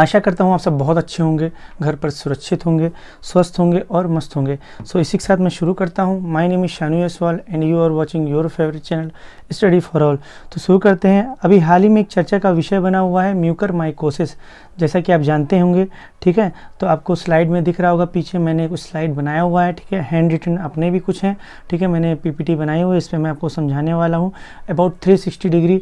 आशा करता हूँ आप सब बहुत अच्छे होंगे घर पर सुरक्षित होंगे स्वस्थ होंगे और मस्त होंगे सो so, इसी के साथ मैं शुरू करता हूँ my name is Shanu Yaswal and you are watching your favourite channel study for all तो शुरू करते हैं अभी हाल ही में एक चर्चा का विषय बना हुआ है म्यूकर माइकोसिस जैसा कि आप जानते होंगे ठीक है तो आपको स्लाइड में दिख रहा होगा पीछे मैंने कुछ स्लाइड बनाया हुआ है ठीक है हैंड रिटन अपने भी कुछ हैं ठीक है मैंने पीपीटी बनाई हुई है इस पर मैं आपको समझाने वाला हूँ अबाउट 360 डिग्री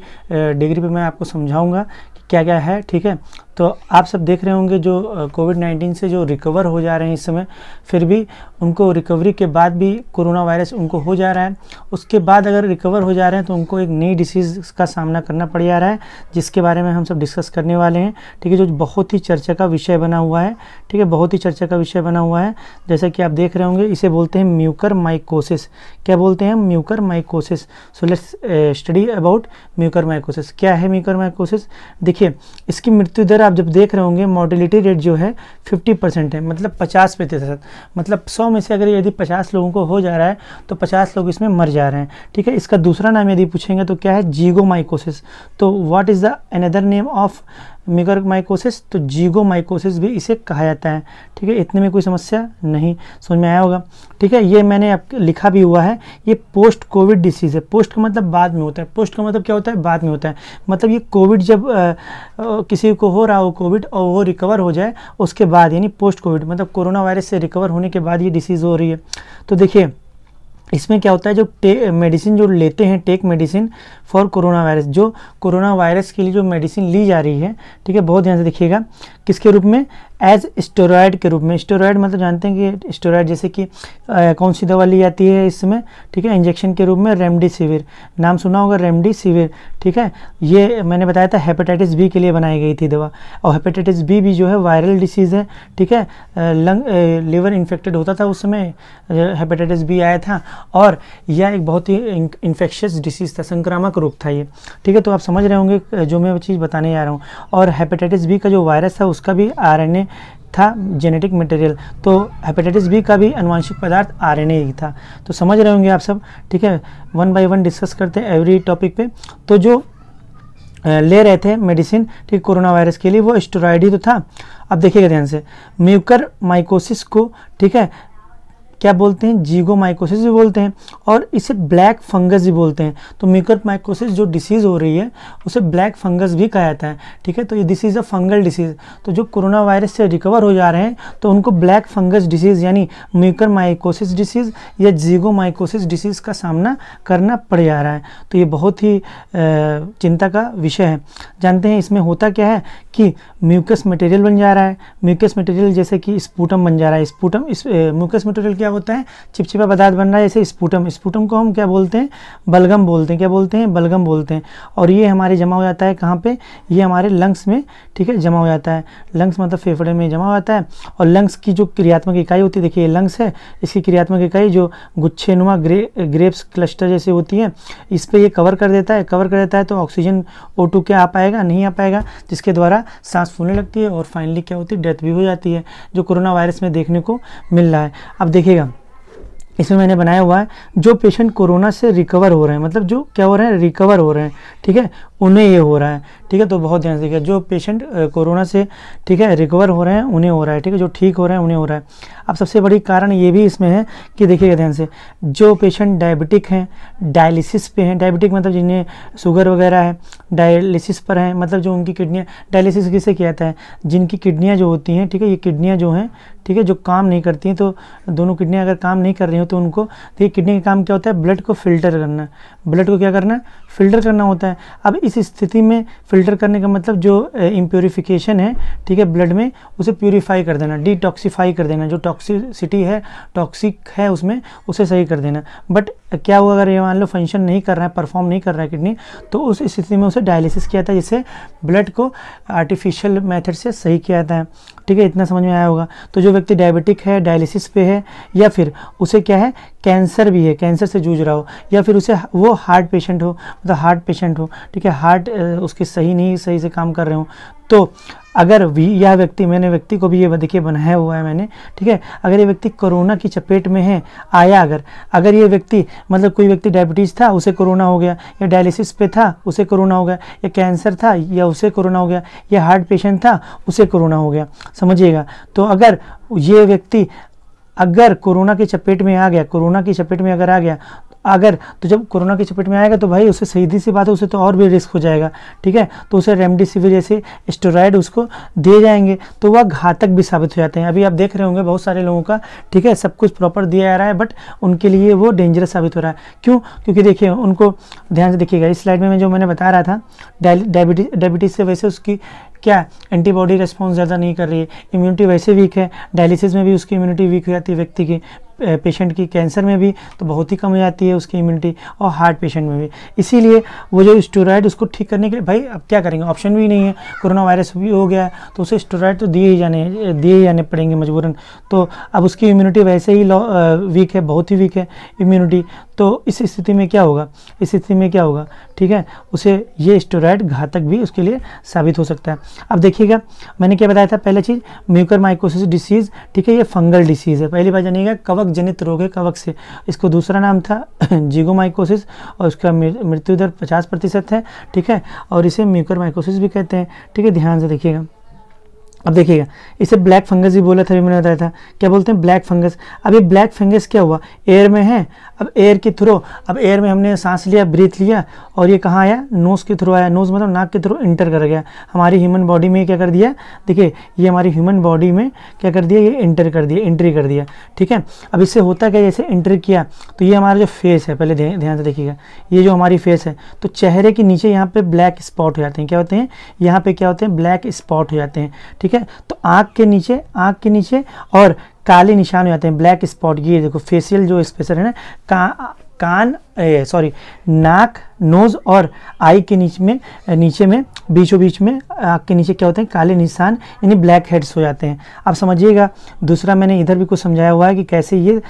डिग्री पे मैं आपको समझाऊँगा कि क्या क्या है ठीक है तो आप सब देख रहे होंगे जो कोविड नाइन्टीन से जो रिकवर हो जा रहे हैं इस समय फिर भी उनको रिकवरी के बाद भी कोरोना वायरस उनको हो जा रहा है उसके बाद अगर रिकवर हो जा रहे हैं तो उनको एक नई डिसीज़ का सामना करना पड़ जा रहा है जिसके बारे में हम सब डिस्कस करने वाले हैं ठीक है जो बहुत ही चर्चा का विषय बना हुआ है ठीक है बहुत ही चर्चा का विषय बना हुआ है जैसा कि आप देख रहे होंगे इसे बोलते हैं म्यूकर माइकोसिस क्या बोलते हैं mucor mycosis so let's study uh, about mucor mycosis क्या है म्यूकर माइकोसिस देखिए इसकी मृत्यु दर आप जब देख रहे होंगे मॉर्टिलिटी रेट जो है फिफ्टी परसेंट है मतलब पचास प्रतिशत मतलब सौ में से अगर यदि पचास लोगों को हो जा रहा है तो पचास लोग इसमें मर जा रहे हैं ठीक है इसका दूसरा नाम यदि पूछेंगे तो क्या है माइकोसिस तो what is the another name of mucor mycosis तो जीगो माइकोसिस भी इसे कहा जाता है ठीक है इतने में कोई समस्या नहीं समझ में आया होगा ठीक है ये मैंने आपके लिखा भी हुआ है ये पोस्ट कोविड डिसीज़ है पोस्ट का मतलब बाद में होता है पोस्ट का मतलब क्या होता है बाद में होता है मतलब ये कोविड जब आ, आ, किसी को हो रहा हो कोविड और वो रिकवर हो जाए उसके बाद यानी पोस्ट कोविड मतलब कोरोना वायरस से रिकवर होने के बाद ये डिसीज़ हो रही है तो देखिए इसमें क्या होता है जो मेडिसिन जो लेते हैं take medicine for corona virus जो कोरोना वायरस के लिए जो मेडिसिन ली जा रही है ठीक है बहुत ध्यान से देखिएगा किसके रूप में एज स्टेरॉयड के रूप में स्टेरॉयड मतलब जानते हैं कि स्टेरॉयड जैसे कि कौन सी दवा ली जाती है इसमें ठीक है इंजेक्शन के रूप में रेमडेसिविर नाम सुना होगा रेमडेसिविर ठीक है ये मैंने बताया था हेपेटाइटिस बी के लिए बनाई गई थी दवा और हेपेटाइटिस बी भी जो है वायरल डिसीज़ है ठीक है लंग लीवर इन्फेक्टेड होता था उस समय हेपेटाइटिस बी आया था और यह एक बहुत ही इन्फेक्शियस डिसीज़ था संक्रामक रोग था ये ठीक है तो आप समझ रहे होंगे जो मैं चीज़ बताने जा रहा हूँ और हेपेटाइटिस बी का जो वायरस था उसका भी आर था जेनेटिक मटेरियल तो हेपेटाइटिस बी का भी अनुवांशिक पदार्थ आरएनए ही था तो समझ रहे होंगे आप सब ठीक है वन बाय वन डिस्कस करते हैं एवरी टॉपिक पे तो जो ले रहे थे मेडिसिन ठीक कोरोना वायरस के लिए वो स्टोराइड ही तो था अब देखिएगा ध्यान से म्यूकर माइकोसिस को ठीक है क्या बोलते हैं जीगो माइकोसिस भी बोलते हैं और इसे ब्लैक फंगस भी बोलते हैं तो म्यूकर माइकोसिस जो डिसीज़ हो रही है उसे ब्लैक फंगस भी कहा जाता है ठीक है तो ये this is a fungal disease तो जो कोरोना वायरस से रिकवर हो जा रहे हैं तो उनको ब्लैक फंगस डिसीज़ यानी म्यूकर माइकोसिस डिसीज़ या जीगो माइकोसिस डिसीज़ का सामना करना पड़ जा रहा है तो ये बहुत ही चिंता का विषय है जानते हैं इसमें होता क्या है कि म्यूकस मटेरियल बन जा रहा है म्यूकस मटेरियल जैसे कि स्पूटम बन जा रहा है स्पूटम इस म्यूकस मटेरियल क्या होता है चिपचिपा पदार्थ बन रहा है जैसे स्पूटम स्पूटम को हम क्या बोलते हैं बलगम बोलते हैं क्या बोलते हैं बलगम बोलते हैं और ये हमारे जमा हो जाता है कहाँ पर ये हमारे लंग्स में ठीक है जमा हो जाता है लंग्स मतलब फेफड़े में जमा हो जाता है और लंग्स की जो क्रियात्मक इकाई होती है देखिए लंग्स है इसकी क्रियात्मक इकाई जो गुच्छे नुमा ग्रे ग्रेप्स क्लस्टर जैसे होती है इस पर यह कवर कर देता है कवर कर देता है तो ऑक्सीजन ओ टू क्या आ पाएगा नहीं आ पाएगा जिसके द्वारा सांस फूलने लगती है और फाइनली क्या होती है डेथ भी हो जाती है जो कोरोना वायरस में देखने को मिल रहा है अब देखिएगा इसमें मैंने बनाया हुआ है जो पेशेंट कोरोना से रिकवर हो रहे हैं मतलब जो क्या हो रहे हैं रिकवर हो रहे हैं ठीक है उन्हें ये हो रहा है ठीक है तो बहुत ध्यान से देखिए जो पेशेंट कोरोना से ठीक है रिकवर हो रहे हैं उन्हें हो रहा है ठीक है जो ठीक हो रहे हैं उन्हें हो रहा है अब सबसे बड़ी कारण ये भी इसमें है कि देखिएगा ध्यान से जो पेशेंट डायबिटिक हैं डायलिसिस पे हैं डायबिटिक मतलब जिन्हें शुगर वगैरह है डायलिसिस पर हैं मतलब जो उनकी किडनियाँ डायलिसिस किसे किया जाता है जिनकी किडनियाँ जो होती हैं ठीक है ये किडनियाँ जो हैं ठीक है जो काम नहीं करती हैं तो दोनों किडनियाँ अगर काम नहीं कर रही हो तो उनको देखिए किडनी का काम क्या होता है ब्लड को फिल्टर करना ब्लड को क्या करना फ़िल्टर करना होता है अब इस स्थिति में फ़िल्टर करने का मतलब जो इम्प्योरीफिकेशन है ठीक है ब्लड में उसे प्योरीफाई कर देना डिटॉक्सीफाई कर देना जो टॉक्सिसिटी है टॉक्सिक है उसमें उसे सही कर देना बट तो क्या हुआ अगर ये मान लो फंक्शन नहीं कर रहा है परफॉर्म नहीं कर रहा है किडनी तो उस स्थिति में उसे डायलिसिस किया था है जिससे ब्लड को आर्टिफिशियल मेथड से सही किया जाता है ठीक है इतना समझ में आया होगा तो जो व्यक्ति डायबिटिक है डायलिसिस पे है या फिर उसे क्या है कैंसर भी है कैंसर से जूझ रहा हो या फिर उसे वो हार्ट पेशेंट हो मतलब हार्ट पेशेंट हो ठीक है हार्ट उसके सही नहीं सही से काम कर रहे हो तो अगर भी यह व्यक्ति मैंने व्यक्ति को भी ये देखिए बनाया हुआ है मैंने ठीक है अगर ये व्यक्ति कोरोना की चपेट में है आया अगर अगर ये व्यक्ति मतलब कोई व्यक्ति डायबिटीज़ था उसे कोरोना हो गया या डायलिसिस पे था उसे कोरोना हो गया या कैंसर था या उसे कोरोना हो गया या हार्ट पेशेंट था उसे कोरोना हो गया समझिएगा तो अगर ये व्यक्ति अगर कोरोना की चपेट में आ गया कोरोना की चपेट में अगर आ गया अगर तो जब कोरोना की चपेट में आएगा तो भाई उसे सीधी सी बात है उसे तो और भी रिस्क हो जाएगा ठीक है तो उसे रेमडेसिविर जैसे स्टोराइड उसको दिए जाएंगे तो वह घातक भी साबित हो जाते हैं अभी आप देख रहे होंगे बहुत सारे लोगों का ठीक है सब कुछ प्रॉपर दिया जा रहा है बट उनके लिए वो डेंजरस साबित हो रहा है क्यों क्योंकि देखिए उनको ध्यान से देखिएगा इस स्लाइड में मैं जो मैंने बता रहा था डायबिटीज डायबिटीज़ से वैसे उसकी क्या एंटीबॉडी रिस्पॉन्स ज़्यादा नहीं कर रही है इम्यूनिटी वैसे वीक है डायलिसिस में भी उसकी इम्यूनिटी वीक हो जाती है व्यक्ति की पेशेंट की कैंसर में भी तो बहुत ही कम हो जाती है उसकी इम्यूनिटी और हार्ट पेशेंट में भी इसीलिए वो जो स्टोराइड उसको ठीक करने के लिए भाई अब क्या करेंगे ऑप्शन भी नहीं है कोरोना वायरस भी हो गया तो उसे स्टोराइड तो दिए ही जाने दिए ही जाने पड़ेंगे मजबूरन तो अब उसकी इम्यूनिटी वैसे ही वीक है बहुत ही वीक है इम्यूनिटी तो इस स्थिति में क्या होगा इस स्थिति में क्या होगा ठीक है उसे ये स्टोराइड घातक भी उसके लिए साबित हो सकता है अब देखिएगा मैंने क्या बताया था पहला चीज़ म्यूकर माइकोसिस डिसीज़ ठीक है ये फंगल डिसीज़ है पहली बार जानिएगा कवक जनित रोग है कवक से इसको दूसरा नाम था जीगोमाइकोसिस और उसका मृत्यु दर पचास प्रतिशत है ठीक है और इसे म्यूकर माइकोसिस भी कहते हैं ठीक है ध्यान से देखिएगा अब देखिएगा इसे ब्लैक फंगस भी बोला था अभी मैंने बताया था क्या बोलते हैं ब्लैक फंगस अब ये ब्लैक फंगस क्या हुआ एयर में है अब एयर के थ्रू अब एयर में हमने सांस लिया ब्रीथ लिया और ये कहाँ आया नोज के थ्रू आया नोज मतलब नाक के थ्रू इंटर कर गया हमारी ह्यूमन बॉडी में क्या कर दिया देखिए ये हमारी ह्यूमन बॉडी में क्या कर दिया ये इंटर कर दिया एंट्री कर दिया ठीक है अब इससे होता क्या जैसे एंटर किया तो ये हमारा जो फेस है पहले ध्यान से देखिएगा ये जो हमारी फेस है तो चेहरे के नीचे यहाँ पर ब्लैक स्पॉट हो जाते हैं क्या होते हैं यहाँ पर क्या होते हैं ब्लैक स्पॉट हो जाते हैं ठीक है तो आँख के नीचे आँख के नीचे और काले निशान हो जाते हैं ब्लैक स्पॉट ये देखो फेशियल जो एक्सप्रेशन है ना का कान सॉरी नाक नोज और आई के नीचे में नीचे में बीचों बीच में आँख के नीचे क्या होते हैं काले निशान यानी ब्लैक हेड्स हो जाते हैं आप समझिएगा दूसरा मैंने इधर भी कुछ समझाया हुआ है कि कैसे ये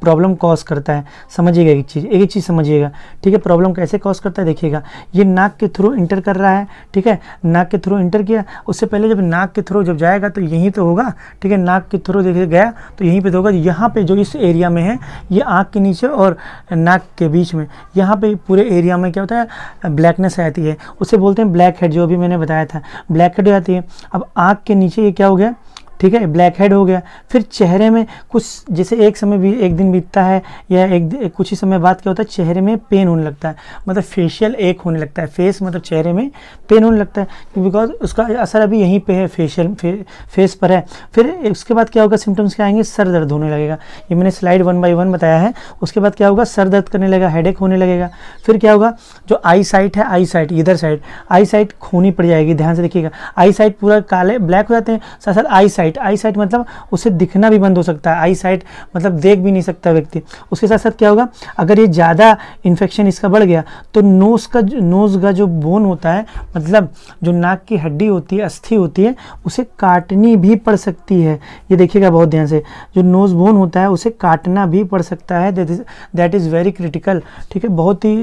प्रॉब्लम कॉज करता है समझिएगा एक चीज़ एक ही चीज़ समझिएगा ठीक है प्रॉब्लम कैसे कॉज करता है देखिएगा ये नाक के थ्रू इंटर कर रहा है ठीक है नाक के थ्रू इंटर किया उससे पहले जब नाक के थ्रू जब जाएगा तो यहीं तो होगा ठीक है नाक के थ्रू देखे गया तो यहीं पर तो होगा यहाँ पर जो इस एरिया में है ये आँख के नीचे और नाक के बीच में यहाँ पे पूरे एरिया में क्या होता है ब्लैकनेस आती है उसे बोलते हैं ब्लैक हेड जो अभी मैंने बताया था ब्लैक हेड हो जाती है अब आँख के नीचे ये क्या हो गया ठीक है ब्लैक हेड हो गया फिर चेहरे में कुछ जैसे एक समय भी एक दिन बीतता है या एक कुछ ही समय बाद क्या होता है चेहरे में पेन होने लगता है मतलब फेशियल एक होने लगता है फेस मतलब चेहरे में पेन होने लगता है बिकॉज उसका असर अभी यहीं पे है फेशियल फे, फेस पर है फिर उसके बाद क्या होगा सिम्टम्स क्या आएंगे सर दर्द होने लगेगा ये मैंने स्लाइड वन बाई वन बताया है उसके बाद क्या होगा सर दर्द करने लगेगा हेड होने लगेगा फिर क्या होगा जो आई साइट है आई साइट इधर साइड आई साइट खोनी पड़ जाएगी ध्यान से देखिएगा आई साइट पूरा काले ब्लैक हो जाते हैं साथ साथ eye sight sight eye sight मतलब उसे दिखना भी बंद हो सकता है आई साइट मतलब देख भी नहीं सकता व्यक्ति उसके साथ साथ क्या होगा अगर ये ज़्यादा इन्फेक्शन इसका बढ़ गया तो नोज़ का नोज़ का जो बोन होता है मतलब जो नाक की हड्डी होती है अस्थि होती है उसे काटनी भी पड़ सकती है ये देखिएगा बहुत ध्यान से जो नोज़ बोन होता है उसे काटना भी पड़ सकता है दैट इज़ वेरी क्रिटिकल ठीक है बहुत ही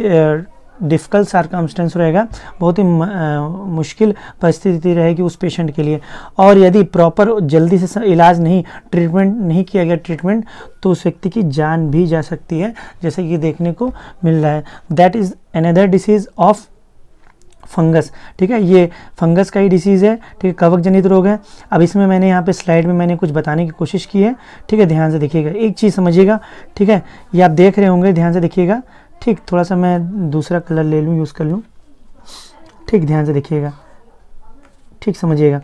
डिफ़िकल्ट सार्कमस्टेंस रहेगा बहुत ही मुश्किल परिस्थिति रहेगी उस पेशेंट के लिए और यदि प्रॉपर जल्दी से इलाज नहीं ट्रीटमेंट नहीं किया गया ट्रीटमेंट तो उस व्यक्ति की जान भी जा सकती है जैसे कि देखने को मिल रहा है that is another disease of fungus ठीक है ये फंगस का ही डिसीज़ है ठीक है कवक जनित रोग है अब इसमें मैंने यहाँ पे स्लाइड में मैंने कुछ बताने की कोशिश की है ठीक है ध्यान से देखिएगा एक चीज़ समझिएगा ठीक है ये आप देख रहे होंगे ध्यान से देखिएगा ठीक थोड़ा सा मैं दूसरा कलर ले लूँ यूज़ कर लूँ ठीक ध्यान से देखिएगा ठीक समझिएगा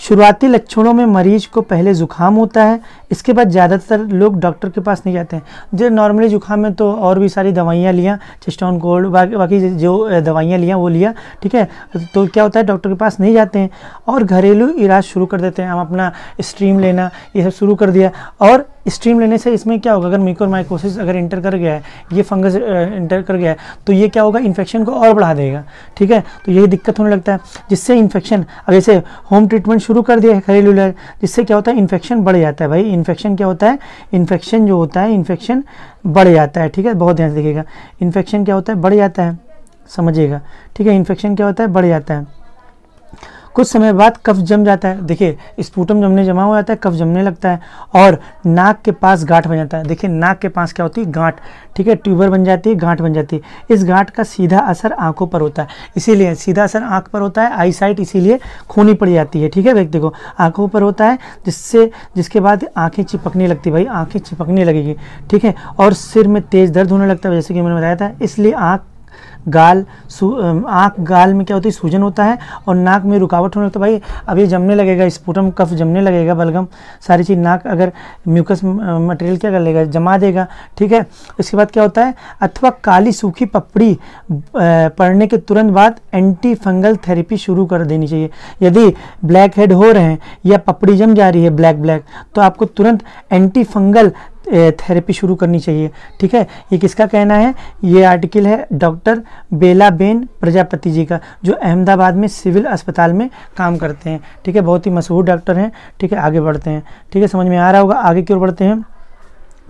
शुरुआती लक्षणों में मरीज को पहले जुकाम होता है इसके बाद ज़्यादातर लोग डॉक्टर के पास नहीं जाते हैं जो नॉर्मली जुकाम में तो और भी सारी दवाइयाँ लिया चेस्टॉन कोल्ड बाकी बाकी जो दवाइयाँ लिया वो लिया ठीक है तो क्या होता है डॉक्टर के पास नहीं जाते हैं और घरेलू इलाज शुरू कर देते हैं हम अपना स्ट्रीम लेना ये सब शुरू कर दिया और स्ट्रीम लेने से इसमें क्या होगा अगर माइकोसिस अगर इंटर कर गया है ये फंगस इंटर कर गया है तो ये क्या होगा इन्फेक्शन को और बढ़ा देगा ठीक है तो यही दिक्कत होने लगता है जिससे इन्फेक्शन अब जैसे होम ट्रीटमेंट शुरू कर दिया है घरेलू इलाज जिससे क्या होता है इन्फेक्शन बढ़ जाता है भाई इन्फेक्शन क्या होता है इन्फेक्शन जो होता है इन्फेक्शन बढ़ जाता है ठीक है बहुत ध्यान से देखिएगा इन्फेक्शन क्या होता है बढ़ जाता है समझिएगा ठीक है इन्फेक्शन क्या होता है बढ़ जाता है कुछ समय बाद कफ जम जाता है देखिए स्पूटम जमने जमा हो जाता है कफ जमने लगता है और नाक के पास गांठ बन जाता है देखिए नाक के पास क्या होती है गांठ ठीक है ट्यूबर बन जाती है गांठ बन जाती है इस गांठ का सीधा असर आंखों पर होता है इसीलिए सीधा असर आंख पर होता है आई साइट इसीलिए खोनी पड़ जाती है ठीक है व्यक्ति को आंखों पर होता है जिससे जिसके बाद आंखें चिपकने लगती भाई आंखें चिपकने लगेगी ठीक है और सिर में तेज़ दर्द होने लगता है जैसे कि मैंने बताया था इसलिए आँख गाल आँख गाल में क्या होती है सूजन होता है और नाक में रुकावट होने लगता तो है भाई अब ये जमने लगेगा स्पूटम कफ जमने लगेगा बलगम सारी चीज़ नाक अगर म्यूकस मटेरियल क्या कर लेगा जमा देगा ठीक है इसके बाद क्या होता है अथवा काली सूखी पपड़ी पड़ने के तुरंत बाद एंटी फंगल थेरेपी शुरू कर देनी चाहिए यदि ब्लैक हेड हो रहे हैं या पपड़ी जम जा रही है ब्लैक ब्लैक तो आपको तुरंत एंटी फंगल थेरेपी शुरू करनी चाहिए ठीक है ये किसका कहना है ये आर्टिकल है डॉक्टर बेला बेन प्रजापति जी का जो अहमदाबाद में सिविल अस्पताल में काम करते हैं ठीक है बहुत ही मशहूर डॉक्टर हैं ठीक है आगे बढ़ते हैं ठीक है समझ में आ रहा होगा आगे की ओर बढ़ते हैं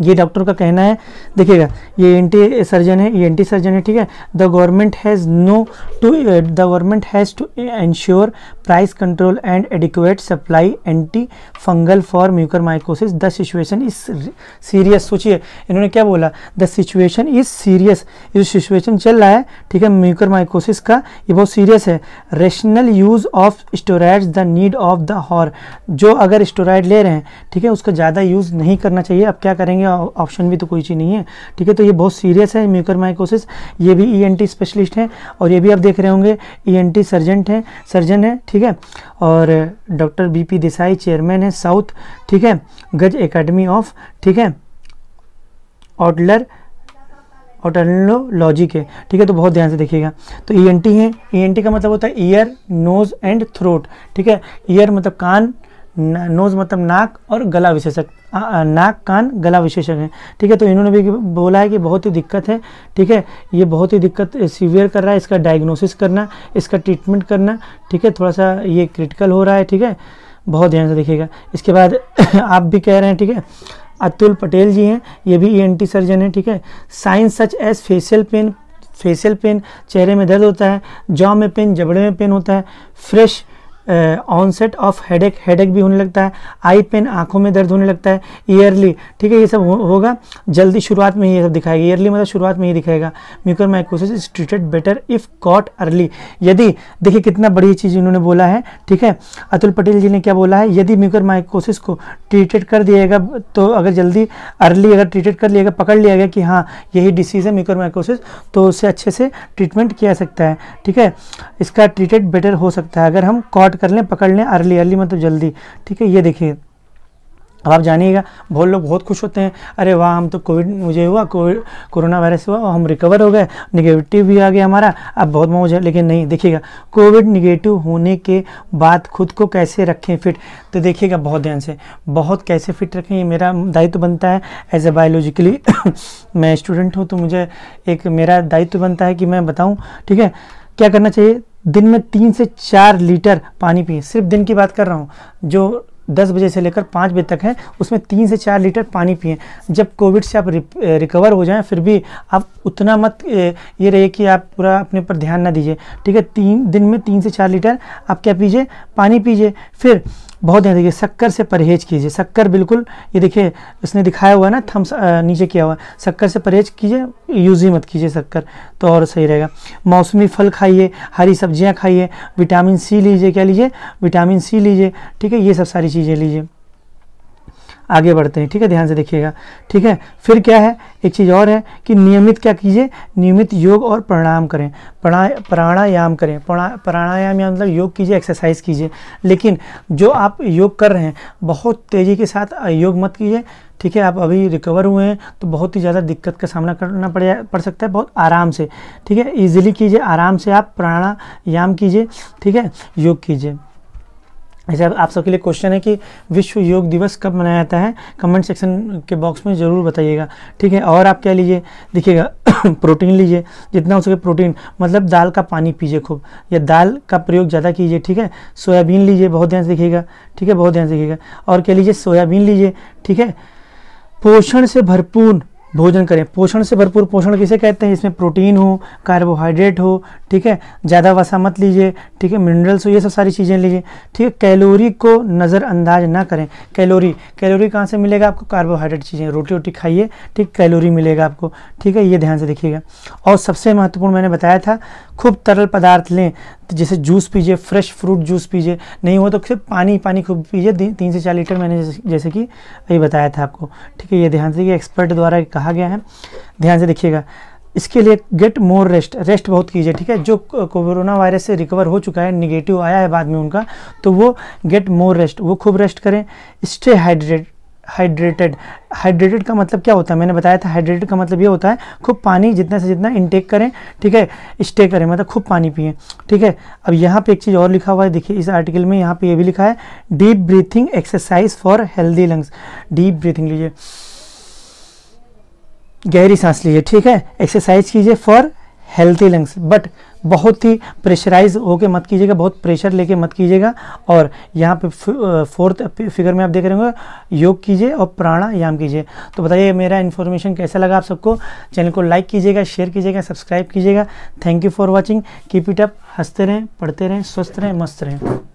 ये डॉक्टर का कहना है देखिएगा ये एंटी सर्जन है ये एंटी सर्जन है ठीक है the government has no to the government has to ensure price control and adequate supply anti fungal for mucor mycosis the situation is serious सोचिए इन्होंने क्या बोला द सिचुएशन इज सीरियस जो सिचुएशन चल रहा है ठीक है म्यूकर माइकोसिस का ये बहुत सीरियस है rational use of steroid the need of the hour जो अगर स्टोराइड ले रहे हैं ठीक है उसका ज़्यादा यूज़ नहीं करना चाहिए अब क्या करेंगे ऑप्शन भी तो कोई चीज़ नहीं है ठीक है तो ये बहुत सीरियस है म्यूकर माइकोसिस ये भी ई e स्पेशलिस्ट हैं और ये भी आप देख रहे होंगे ई e सर्जेंट हैं सर्जन है ठीक है और डॉक्टर बी देसाई चेयरमैन है साउथ ठीक है गज एकेडमी ऑफ ठीक है ऑटलर ऑटर्नोलॉजी के ठीक है तो बहुत ध्यान से देखिएगा तो ई एन टी है ई एन टी का मतलब होता है ईयर नोज एंड थ्रोट ठीक है ईयर मतलब कान नोज मतलब नाक और गला विशेषक नाक कान गला विशेषक है ठीक है तो इन्होंने भी बोला है कि बहुत ही दिक्कत है ठीक है ये बहुत ही दिक्कत सीवियर कर रहा है इसका डायग्नोसिस करना इसका ट्रीटमेंट करना ठीक है थोड़ा सा ये क्रिटिकल हो रहा है ठीक है बहुत ध्यान से देखिएगा इसके बाद आप भी कह रहे हैं ठीक है अतुल पटेल जी हैं ये भी ई एन सर्जन है ठीक है signs such as facial pain facial pain चेहरे में दर्द होता है जॉ में पेन जबड़े में पेन होता है fresh onset of headache headache भी होने लगता है आई पेन आंखों में दर्द होने लगता है ईयरली ठीक है ये सब हो, होगा जल्दी शुरुआत में ही ये सब दिखाएगा ईयरली मतलब शुरुआत में ही दिखाएगा mucor mycosis is treated better if caught early यदि देखिए कितना बड़ी चीज़ इन्होंने बोला है ठीक है अतुल पटेल जी ने क्या बोला है यदि म्यूकर माइकोसिस को ट्रीटेड कर दिएगा तो अगर जल्दी अर्ली अगर ट्रीटेड कर लिया पकड़ लिया गया कि हाँ यही डिसीज़ है म्यूकर माइकोसिस तो उससे अच्छे से ट्रीटमेंट किया सकता है ठीक है इसका ट्रीटेड बेटर हो सकता है अगर हम कॉट कर लें पकड़ लें अर्ली अर्ली मतलब जल्दी ठीक है ये देखिए अब आप जानिएगा बहुत लोग बहुत खुश होते हैं अरे वाह हम तो कोविड मुझे हुआ कोविड कोरोना वायरस हुआ और हम रिकवर हो गए निगेटिव भी आ गया हमारा अब बहुत मौज है लेकिन नहीं देखिएगा कोविड निगेटिव होने के बाद खुद को कैसे रखें फिट तो देखिएगा बहुत ध्यान से बहुत कैसे फिट रखें ये मेरा दायित्व तो बनता है एज ए बायोलॉजिकली मैं स्टूडेंट हूँ तो मुझे एक मेरा दायित्व तो बनता है कि मैं बताऊँ ठीक है क्या करना चाहिए दिन में तीन से चार लीटर पानी पिए सिर्फ दिन की बात कर रहा हूँ जो दस बजे से लेकर पाँच बजे तक है उसमें तीन से चार लीटर पानी पिए जब कोविड से आप रिकवर हो जाएं फिर भी आप उतना मत ये रहे कि आप पूरा अपने पर ध्यान ना दीजिए ठीक है तीन दिन में तीन से चार लीटर आप क्या पीजिए पानी पीजिए फिर बहुत ध्यान देखिए शक्कर से परहेज कीजिए शक्कर बिल्कुल ये देखिए इसने दिखाया हुआ है ना थम्स नीचे किया हुआ है शक्कर से परहेज कीजिए यूज़ ही मत कीजिए शक्कर तो और सही रहेगा मौसमी फल खाइए हरी सब्जियाँ खाइए विटामिन सी लीजिए क्या लीजिए विटामिन सी लीजिए ठीक है ये सब सारी चीज़ें लीजिए आगे बढ़ते हैं ठीक है ध्यान से देखिएगा ठीक है फिर क्या है एक चीज़ और है कि नियमित क्या कीजिए नियमित योग और प्राणायाम करें प्रणा प्राणायाम करें प्राणायाम या मतलब योग कीजिए एक्सरसाइज कीजिए लेकिन जो आप योग कर रहे हैं बहुत तेज़ी के साथ योग मत कीजिए ठीक है आप अभी रिकवर हुए हैं तो बहुत ही ज़्यादा दिक्कत का सामना करना पड़ पड़ सकता है बहुत आराम से ठीक है ईजिली कीजिए आराम से आप प्राणायाम कीजिए ठीक है योग कीजिए ऐसे अच्छा, आप सबके लिए क्वेश्चन है कि विश्व योग दिवस कब मनाया जाता है कमेंट सेक्शन के बॉक्स में ज़रूर बताइएगा ठीक है और आप क्या लीजिए देखिएगा प्रोटीन लीजिए जितना हो सके प्रोटीन मतलब दाल का पानी पीजिए खूब या दाल का प्रयोग ज़्यादा कीजिए ठीक है सोयाबीन लीजिए बहुत ध्यान से देखिएगा ठीक है बहुत ध्यान से देखिएगा और क्या लीजिए सोयाबीन लीजिए ठीक है पोषण से भरपूर भोजन करें पोषण से भरपूर पोषण किसे कहते हैं इसमें प्रोटीन हो कार्बोहाइड्रेट हो ठीक है ज़्यादा वसा मत लीजिए ठीक है मिनरल्स ये सब सारी चीज़ें लीजिए ठीक है कैलोरी को नज़रअंदाज ना करें कैलोरी कैलोरी कहाँ से मिलेगा आपको कार्बोहाइड्रेट चीज़ें रोटी वोटी खाइए ठीक कैलोरी मिलेगा आपको ठीक है ये ध्यान से देखिएगा और सबसे महत्वपूर्ण मैंने बताया था खूब तरल पदार्थ लें जैसे जूस पीजिए फ्रेश फ्रूट जूस पीजिए नहीं हो तो सिर्फ पानी पानी खूब पीजिए तीन से चार लीटर मैंने जैसे कि ये बताया था आपको ठीक है ये ध्यान से देखिए एक्सपर्ट द्वारा कहा गया है ध्यान से देखिएगा इसके लिए गेट मोर रेस्ट रेस्ट बहुत कीजिए ठीक है जो कोरोना वायरस से रिकवर हो चुका है निगेटिव आया है बाद में उनका तो वो गेट मोर रेस्ट वो खूब रेस्ट करें स्टे हाइड्रेट हाइड्रेटेड हाइड्रेटेड का मतलब क्या होता है मैंने बताया था हाइड्रेटेड का मतलब ये होता है खूब पानी जितना से जितना इनटेक करें ठीक है स्टे करें मतलब खूब पानी पिए ठीक है अब यहाँ पे एक चीज़ और लिखा हुआ है देखिए इस आर्टिकल में यहाँ पे ये भी लिखा है deep breathing exercise for healthy lungs deep breathing लीजिए गहरी सांस लीजिए ठीक है एक्सरसाइज कीजिए फॉर हेल्थी लंग्स बट बहुत ही प्रेशराइज होके मत कीजिएगा बहुत प्रेशर लेके मत कीजिएगा और यहाँ पे फोर्थ फिगर में आप देख रहे होंगे योग कीजिए और प्राणायाम कीजिए तो बताइए मेरा इन्फॉर्मेशन कैसा लगा आप सबको चैनल को लाइक कीजिएगा शेयर कीजिएगा सब्सक्राइब कीजिएगा thank you for watching keep it up हंसते रहें पढ़ते रहें स्वस्थ रहें मस्त रहें